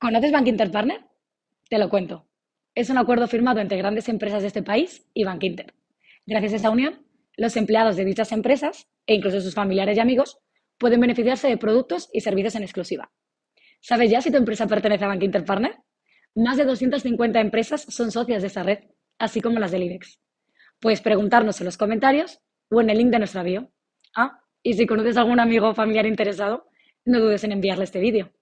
¿Conoces Bank Partner? Te lo cuento. Es un acuerdo firmado entre grandes empresas de este país y Inter. Gracias a esa unión, los empleados de dichas empresas e incluso sus familiares y amigos pueden beneficiarse de productos y servicios en exclusiva. ¿Sabes ya si tu empresa pertenece a Bank Partner? Más de 250 empresas son socias de esta red, así como las del IBEX. Puedes preguntarnos en los comentarios o en el link de nuestra bio. Ah, y si conoces a algún amigo o familiar interesado, no dudes en enviarle este vídeo.